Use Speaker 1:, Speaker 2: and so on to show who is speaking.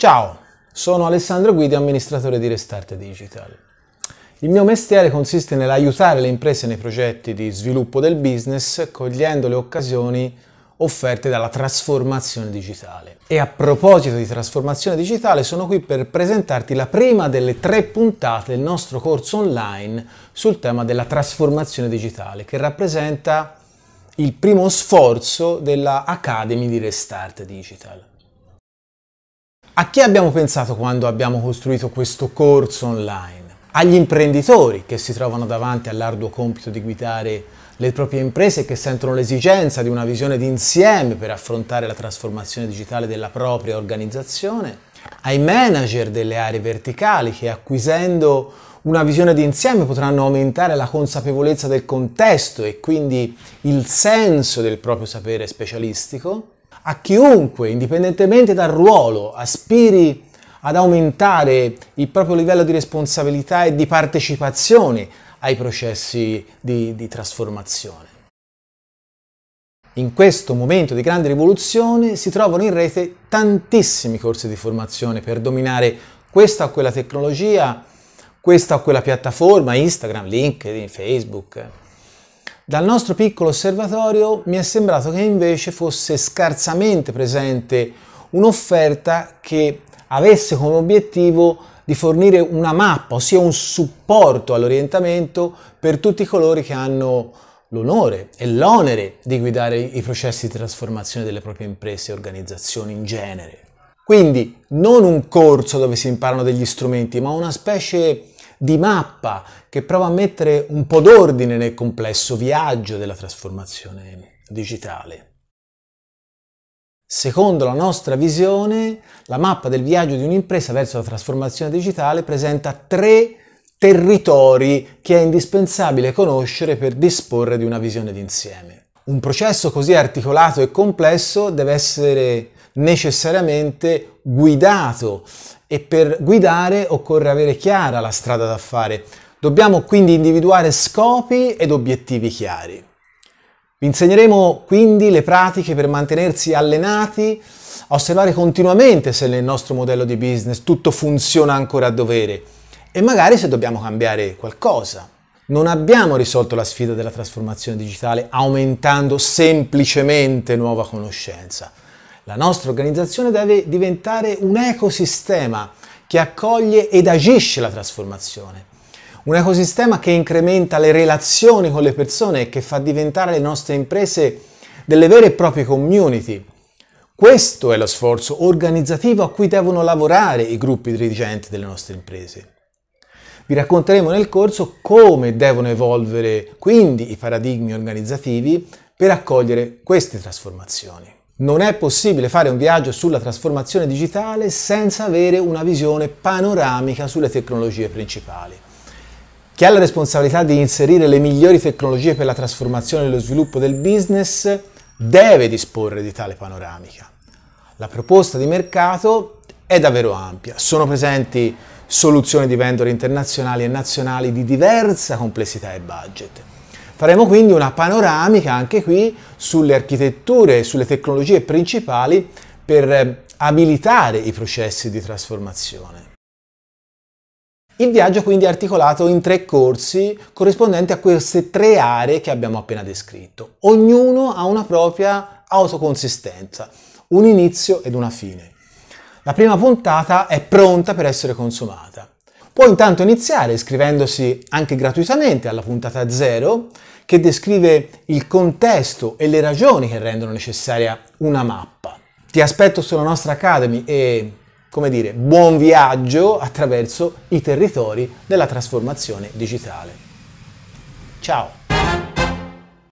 Speaker 1: Ciao, sono Alessandro Guidi, amministratore di Restart Digital. Il mio mestiere consiste nell'aiutare le imprese nei progetti di sviluppo del business cogliendo le occasioni offerte dalla trasformazione digitale. E a proposito di trasformazione digitale sono qui per presentarti la prima delle tre puntate del nostro corso online sul tema della trasformazione digitale che rappresenta il primo sforzo della Academy di Restart Digital. A chi abbiamo pensato quando abbiamo costruito questo corso online? Agli imprenditori che si trovano davanti all'arduo compito di guidare le proprie imprese e che sentono l'esigenza di una visione d'insieme per affrontare la trasformazione digitale della propria organizzazione, ai manager delle aree verticali che acquisendo una visione d'insieme potranno aumentare la consapevolezza del contesto e quindi il senso del proprio sapere specialistico, a chiunque, indipendentemente dal ruolo, aspiri ad aumentare il proprio livello di responsabilità e di partecipazione ai processi di, di trasformazione. In questo momento di grande rivoluzione si trovano in rete tantissimi corsi di formazione per dominare questa o quella tecnologia, questa o quella piattaforma, Instagram, LinkedIn, Facebook. Dal nostro piccolo osservatorio mi è sembrato che invece fosse scarsamente presente un'offerta che avesse come obiettivo di fornire una mappa, ossia un supporto all'orientamento per tutti coloro che hanno l'onore e l'onere di guidare i processi di trasformazione delle proprie imprese e organizzazioni in genere. Quindi non un corso dove si imparano degli strumenti, ma una specie di di mappa che prova a mettere un po' d'ordine nel complesso viaggio della trasformazione digitale. Secondo la nostra visione, la mappa del viaggio di un'impresa verso la trasformazione digitale presenta tre territori che è indispensabile conoscere per disporre di una visione d'insieme. Un processo così articolato e complesso deve essere necessariamente guidato e per guidare occorre avere chiara la strada da fare. Dobbiamo quindi individuare scopi ed obiettivi chiari. Vi insegneremo quindi le pratiche per mantenersi allenati, osservare continuamente se nel nostro modello di business tutto funziona ancora a dovere e magari se dobbiamo cambiare qualcosa. Non abbiamo risolto la sfida della trasformazione digitale aumentando semplicemente nuova conoscenza la nostra organizzazione deve diventare un ecosistema che accoglie ed agisce la trasformazione. Un ecosistema che incrementa le relazioni con le persone e che fa diventare le nostre imprese delle vere e proprie community. Questo è lo sforzo organizzativo a cui devono lavorare i gruppi dirigenti delle nostre imprese. Vi racconteremo nel corso come devono evolvere quindi i paradigmi organizzativi per accogliere queste trasformazioni. Non è possibile fare un viaggio sulla trasformazione digitale senza avere una visione panoramica sulle tecnologie principali. Chi ha la responsabilità di inserire le migliori tecnologie per la trasformazione e lo sviluppo del business deve disporre di tale panoramica. La proposta di mercato è davvero ampia. Sono presenti soluzioni di vendor internazionali e nazionali di diversa complessità e budget. Faremo quindi una panoramica anche qui sulle architetture e sulle tecnologie principali per ehm, abilitare i processi di trasformazione. Il viaggio quindi è articolato in tre corsi corrispondenti a queste tre aree che abbiamo appena descritto. Ognuno ha una propria autoconsistenza, un inizio ed una fine. La prima puntata è pronta per essere consumata. Può intanto iniziare iscrivendosi anche gratuitamente alla puntata 0 che descrive il contesto e le ragioni che rendono necessaria una mappa. Ti aspetto sulla nostra Academy e, come dire, buon viaggio attraverso i territori della trasformazione digitale. Ciao!